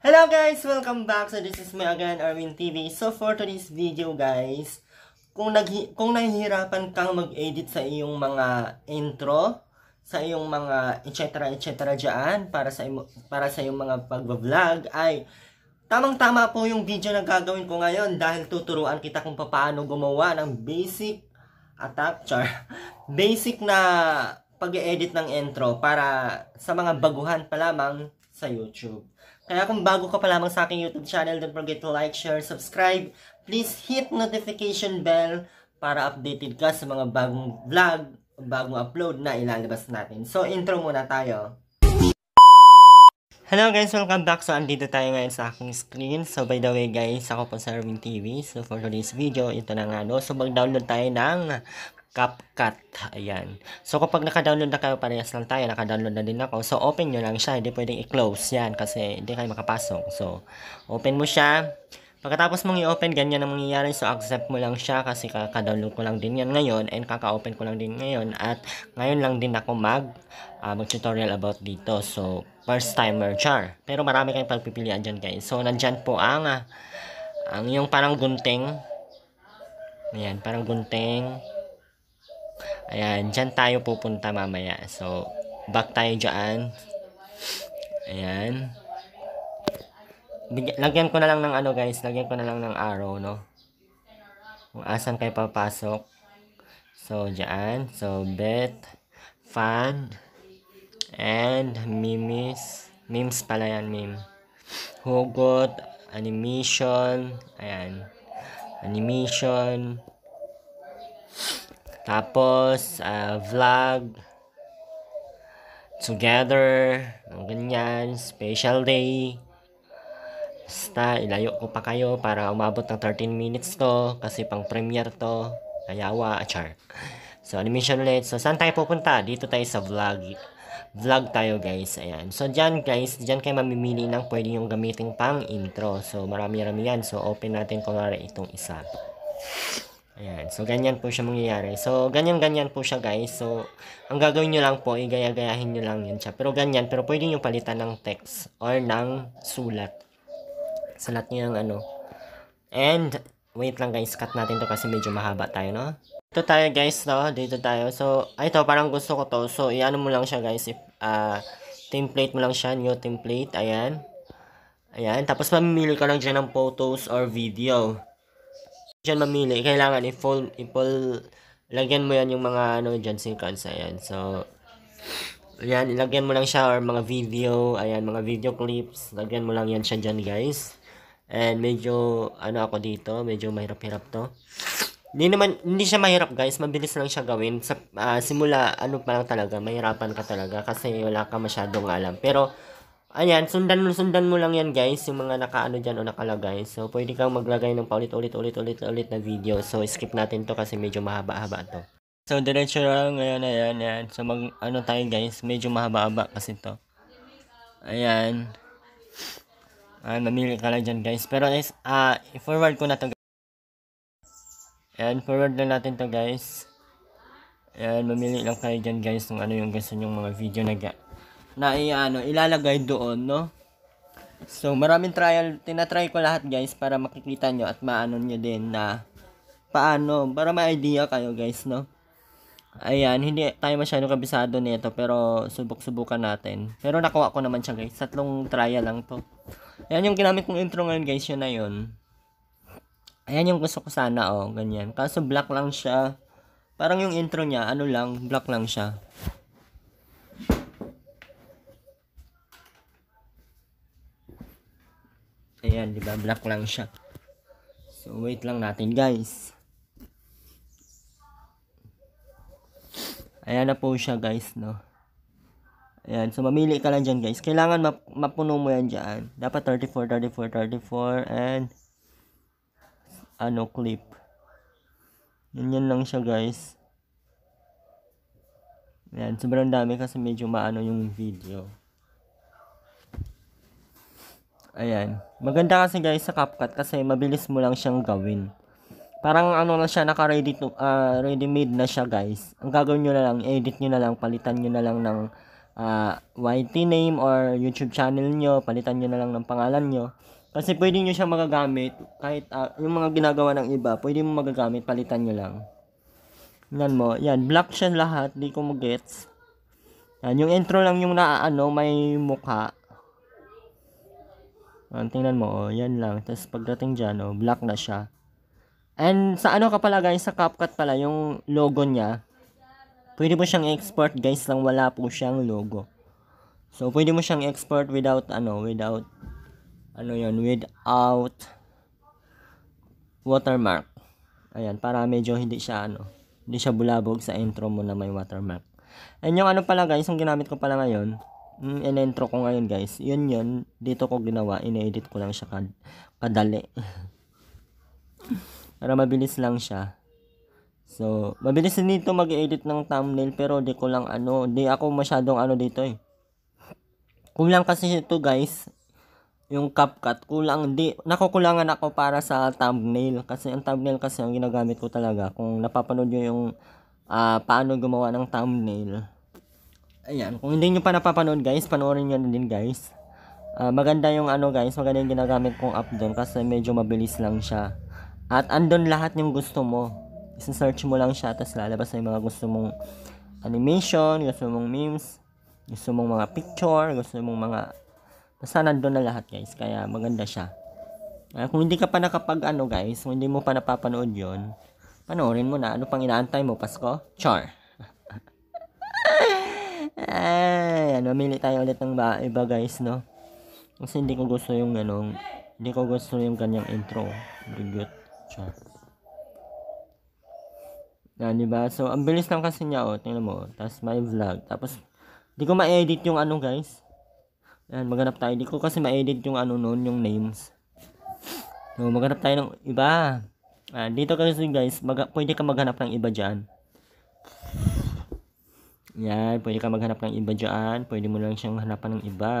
Hello guys! Welcome back! So this is me again, Armin TV. So for today's video guys, kung, nag kung nahihirapan kang mag-edit sa iyong mga intro, sa iyong mga etc. etc. dyan, para sa, para sa iyong mga pag-vlog, ay tamang-tama po yung video na gagawin ko ngayon dahil tuturuan kita kung paano gumawa ng basic attack char, basic na pag-edit ng intro para sa mga baguhan pa lamang sa YouTube. Kaya kung bago ka pa lamang sa aking YouTube channel, don't forget to like, share, subscribe. Please hit notification bell para updated ka sa mga bagong vlog, bagong upload na ilalabas natin. So, intro muna tayo. Hello guys, welcome back. So, andito tayo ngayon sa aking screen. So, by the way guys, ako po sa Arvin TV. So, for today's video, ito na nga no. So, mag-download tayo ng CapCut. Ayan. So, kapag naka-download na kayo, parehas lang tayo. Naka-download na din ako. So, open nyo lang siya. Hindi pwedeng i-close yan kasi hindi kayo makapasok. So, open mo siya. Pagkatapos mong i-open, ganyan ang mangyayari. So, accept mo lang siya kasi kaka-download ko lang din yan ngayon and kaka-open ko lang din ngayon. At ngayon lang din ako mag, uh, mag-tutorial about dito. So, first timer char. Pero marami kayong pagpipilian dyan guys. So, nandyan po ang, ah, ang yung parang gunting. Ayan, parang gunting. Ayan, dyan tayo pupunta mamaya. So, back tayo dyan. Ayan. Lagyan ko na lang ng ano guys, lagyan ko na lang ng arrow, no? Kung asan kayo papasok. So, dyan. So, bet, fan, and mimis. Memes pala yan, meme. Hugot, animation, ayan. Animation, tapos, uh, vlog. Together. Ang ganyan. Special day. Basta, ilayo ko pa kayo para umabot ng 13 minutes to. Kasi pang premiere to. Ayawa, char. So, animation ulit. So, saan tayo pupunta? Dito tayo sa vlog vlog tayo guys. Ayan. So, dyan guys, dyan kayo mamimili ng pwede yung gamitin pang intro. So, marami-rami yan. So, open natin kunwari itong isa. Ayan, so ganyan po siya mangyayari. So, ganyan-ganyan po siya guys. So, ang gagawin nyo lang po, igaya-gayahin nyo lang yun siya. Pero ganyan, pero pwede nyo palitan ng text or ng sulat. Sulat nyo yung ano. And, wait lang guys, cut natin to kasi medyo mahaba tayo, no? Ito tayo guys, no? Dito tayo. So, ito, parang gusto ko to. So, iano mo lang siya guys. If, uh, template mo lang siya, new template. Ayan. Ayan, tapos mamimili ka lang dyan ng photos or video dyan mamili, kailangan i-fold, i-fold, lagyan mo yan yung mga ano dyan, sequence, ayan. So, ayan, ilagyan mo lang siya or mga video, ayan, mga video clips, lagyan mo lang yan siya dyan, guys. And medyo, ano ako dito, medyo mahirap-hirap to. Hindi naman, hindi siya mahirap guys, mabilis lang siya gawin. Sa, uh, simula, ano pa lang talaga, mahirapan ka talaga kasi wala ka masyadong alam. Pero, Ayan, sundan mo, sundan mo lang yan guys, yung mga nakaano dyan o nakalagay. So, pwede kang maglagay ng paulit-ulit-ulit-ulit na video. So, skip natin to kasi medyo mahaba-haba to. So, diretso lang ngayon, ayan, ayan. So, mag, ano tayo guys, medyo mahaba-haba kasi to. Ayan. Ah, mamili ka lang dyan guys. Pero is, ah, uh, forward ko na to guys. Ayan, forward na natin to guys. Ayan, mamili lang kayo dyan guys kung ano yung gusto nyong mga video na na ano, ilalagay doon, no? So, maraming trial, tinatry ko lahat guys para makikita nyo at maano nyo din na paano, para ma-idea kayo guys, no? Ayan, hindi tayo masyado kabisado nito pero subok-subukan natin. Pero nakuha ko naman siya guys, tatlong trial lang to. Ayan yung ginamit kong intro ngayon guys, yun na yun. Ayan yung gusto ko sana, oh, ganyan. Kaso black lang siya. Parang yung intro niya, ano lang, black lang siya. Ayan, di ba? Black lang siya. So, wait lang natin, guys. Ayan na po siya, guys, no? Ayan, so mamili ka lang dyan, guys. Kailangan map mapuno mo yan dyan. Dapat 34, 34, 34, and ano, clip. Yan, yan lang siya, guys. Ayan, sobrang dami kasi medyo maano yung video. Ayan. Maganda kasi guys sa CapCut kasi mabilis mo lang siyang gawin. Parang ano na siya, naka-ready to, uh, ah, ready made na siya guys. Ang gagawin nyo na lang, edit nyo na lang, palitan nyo na lang ng uh, ah, YT name or YouTube channel nyo, palitan nyo na lang ng pangalan nyo. Kasi pwede nyo siya magagamit, kahit uh, yung mga ginagawa ng iba, pwede mo magagamit, palitan nyo lang. Yan mo, yan, black siya lahat, di ko mo gets. Yan, yung intro lang yung naaano, may mukha. Uh, tingnan mo, oh, yan lang. Tapos pagdating dyan, oh, black na siya. And sa ano ka pala guys, sa CapCut pala, yung logo niya, pwede mo siyang export guys lang wala po siyang logo. So, pwede mo siyang export without ano, without ano yon without watermark. Ayan, para medyo hindi siya ano, hindi siya bulabog sa intro mo na may watermark. And yung ano pala guys, yung ginamit ko pala ngayon, mm, in-intro ko ngayon guys, yun yun, dito ko ginawa, inedit ko lang siya kad kadali. Para mabilis lang siya. So, mabilis din dito mag-edit ng thumbnail pero di ko lang ano, di ako masyadong ano dito eh. Kulang kasi ito guys, yung CapCut, kulang, di, nakukulangan ako para sa thumbnail. Kasi ang thumbnail kasi ang ginagamit ko talaga. Kung napapanood nyo yung uh, paano gumawa ng thumbnail, ayan, kung hindi nyo pa napapanood guys, panoorin nyo din guys. Uh, maganda yung ano guys, maganda yung ginagamit kong app doon kasi medyo mabilis lang siya. At andon lahat yung gusto mo. Isa-search mo lang siya tapos lalabas yung mga gusto mong animation, gusto mong memes, gusto mong mga picture, gusto mong mga basta nandun na lahat guys. Kaya maganda siya. Uh, kung hindi ka pa nakapag ano guys, kung hindi mo pa napapanood yon panoorin mo na. Ano pang inaantay mo, Pasko? Char! Ay, eh, ano, mamili tayo ulit ng iba guys, no? Kasi hindi ko gusto yung ganong, hindi ko gusto yung ganyang intro. Bigot. Char. Yan, diba? So, ang bilis lang kasi niya, oh. Tingnan mo. Oh. Tapos, may vlog. Tapos, hindi ko ma-edit yung ano, guys. Yan, maghanap tayo. Hindi ko kasi ma-edit yung ano noon, yung names. So, maghanap tayo ng iba. Ah, dito kasi guys, mag pwede ka maghanap ng iba dyan. Yan, pwede ka maghanap ng iba dyan. Pwede mo lang siyang hanapan ng iba.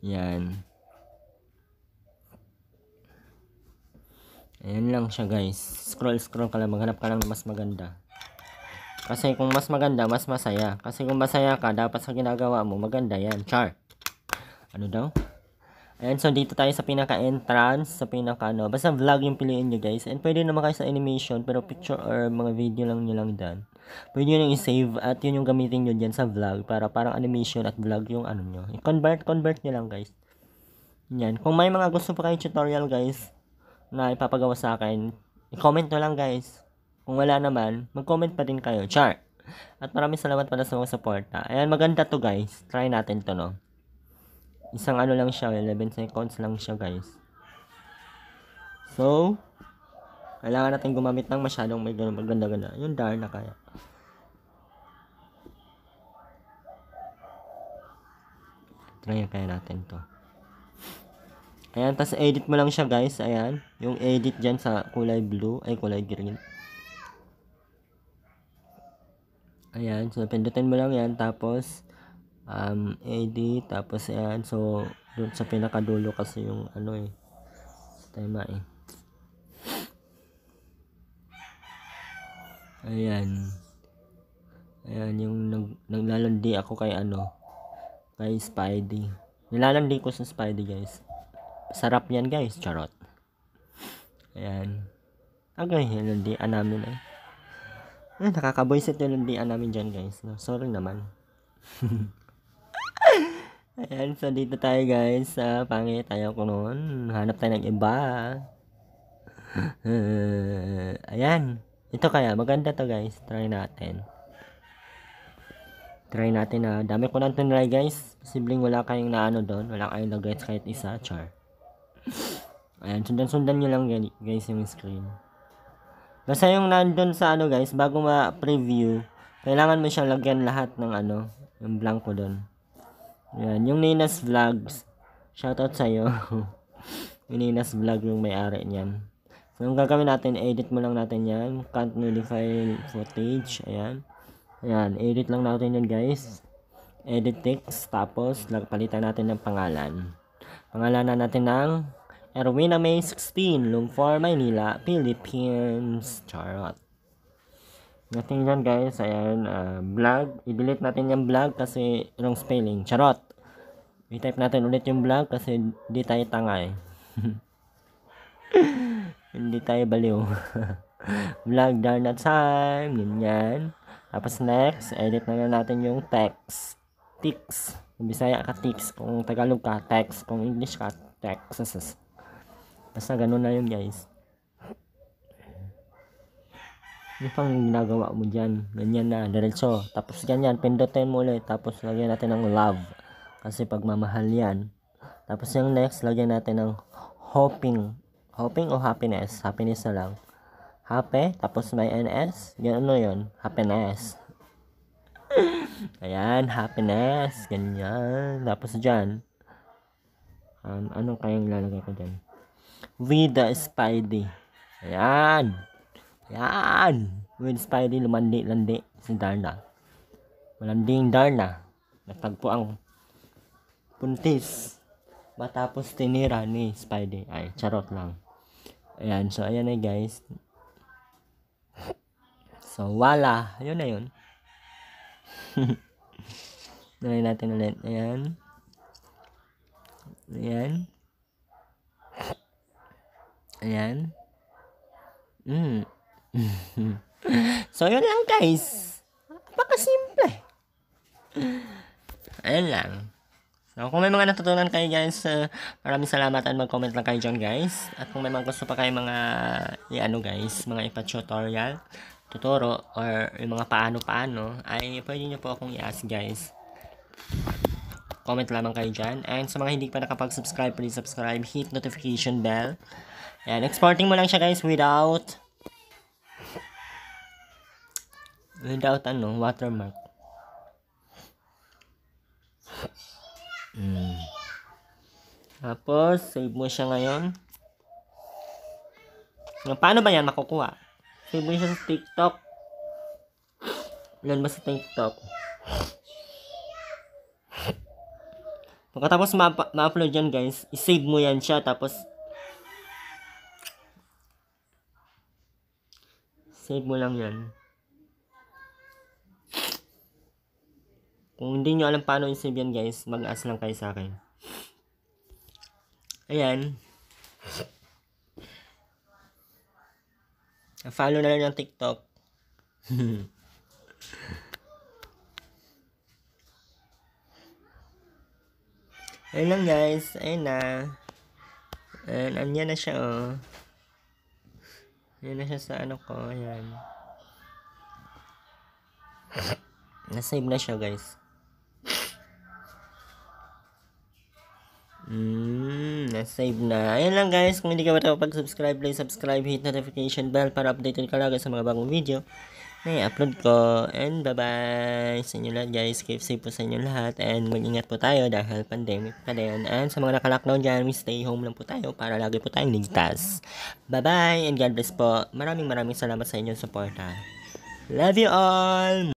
Yan. Ayan lang siya guys. Scroll scroll ka lang. Maghanap ka lang mas maganda. Kasi kung mas maganda, mas masaya. Kasi kung masaya ka, dapat sa ginagawa mo, maganda yan. Char. Ano daw? Ayan, so dito tayo sa pinaka-entrance, sa pinaka-ano. Basta vlog yung piliin nyo guys. And pwede naman kayo sa animation, pero picture or mga video lang nyo lang dan. Pwede nyo nang i-save at yun yung gamitin nyo dyan sa vlog para parang animation at vlog yung ano nyo. I-convert, convert nyo lang guys. Yan. Kung may mga gusto pa kayong tutorial guys na ipapagawa sa akin, i-comment nyo lang guys. Kung wala naman, mag-comment pa din kayo. Char! At maraming salamat pala sa mga suporta. Ayan, maganda to guys. Try natin to no. Isang ano lang siya, 11 seconds lang siya guys. So, kailangan natin gumamit ng masyadong may ganun maganda-ganda. Yung na kaya. Try kaya natin to. Ayan, tapos edit mo lang siya guys. Ayan, yung edit dyan sa kulay blue, ay kulay green. Ayan, so pindutin mo lang yan. Tapos, um, edit. Tapos, ayan. So, dun sa pinakadulo kasi yung ano eh. Tama eh. ayan ayan yung nag, naglalandi ako kay ano kay Spidey nilalandi ko sa Spidey guys sarap yan guys charot ayan okay nilandian namin ay eh, eh nakakaboyset yung landian namin dyan guys no, sorry naman Ayan, so dito tayo guys. Uh, pangit tayo ko noon. Hanap tayo ng iba. Uh, ayan. Ito kaya, maganda to guys. Try natin. Try natin na. Dami ko nang tinry guys. Posibleng wala kayong naano doon. Wala kayong nag kahit isa. Char. Ayan, sundan-sundan nyo lang guys yung screen. Basta yung nandun sa ano guys, bago ma-preview, kailangan mo siyang lagyan lahat ng ano, yung blanco doon. Ayan, yung Ninas Vlogs. Shoutout sa'yo. yung Ninas Vlog yung may-ari niyan. So, yung gagawin natin, edit mo lang natin yan. Can't modify footage. Ayan. Ayan, edit lang natin yan guys. Edit text. Tapos, palitan natin ng pangalan. Pangalanan natin ng Erwina May 16, Lumfor, Manila, Philippines. Charot. Natin yan guys. Ayan, uh, I-delete natin yung vlog kasi wrong spelling. Charot. I-type natin ulit yung vlog kasi di tayo tangay. Eh. hindi tayo baliw. Vlog down at time, ganyan. Tapos next, edit na natin yung text. Kung Bisaya ka text. Kung Tagalog ka, text. Kung English ka, text. Basta ganun na yun guys. Yung ano pang ginagawa mo dyan. Ganyan na, diretso. Tapos ganyan, pindutin mo ulit. Tapos lagyan natin ng love. Kasi pagmamahal yan. Tapos yung next, lagyan natin ng hoping hoping o happiness, happiness na lang. Happy, tapos may NS, Yan, ano yun, happiness. Ayan, happiness, ganyan. Tapos dyan, um, anong kayang lalagay ko dyan? With the Spidey. Ayan. Ayan. With Spidey, lumandi-landi si Darna. Malanding Darna. Natagpo ang puntis. Matapos tinira ni Spidey. Ay, charot lang. Ayan, so ayan na guys. So, wala. Ayun na yun. Tuloy natin ulit. Ayan. Ayan. Ayan. Mm. so, yun lang guys. Napaka simple. Ayan lang. So, kung may mga natutunan kayo guys, uh, maraming salamat at mag-comment lang kayo dyan guys. At kung may mga gusto pa kayo mga, ano guys, mga ipa-tutorial, tuturo, or yung mga paano-paano, ay pwede nyo po akong i-ask guys. Comment lamang kayo dyan. And sa mga hindi pa nakapag-subscribe, please subscribe, hit notification bell. And exporting mo lang siya guys without, without ano, watermark. Tapos, save mo siya ngayon. Paano ba yan makukuha? Save mo siya sa TikTok. Ilan ba sa TikTok? Pagkatapos ma-upload ma yan guys, isave mo yan siya tapos save mo lang yan. Kung hindi nyo alam paano i-save yan guys, mag-ask lang kayo sa akin. Ayan. Follow na lang yung TikTok. Ayun lang guys. Ayun na. Ayun, andyan na siya oh. Ayun na siya sa ano ko. Ayan. Nasave na siya guys. save na. Ayan lang guys, kung hindi ka matapag-subscribe, please subscribe, hit notification bell para updated ka lagi sa mga bagong video na i-upload ko. And bye-bye sa inyo lahat guys. Keep safe po sa inyo lahat. And mag-ingat po tayo dahil pandemic pa din. And sa mga nakalockdown dyan, we stay home lang po tayo para lagi po tayong ligtas. Bye-bye and God bless po. Maraming maraming salamat sa inyong support ha. Love you all!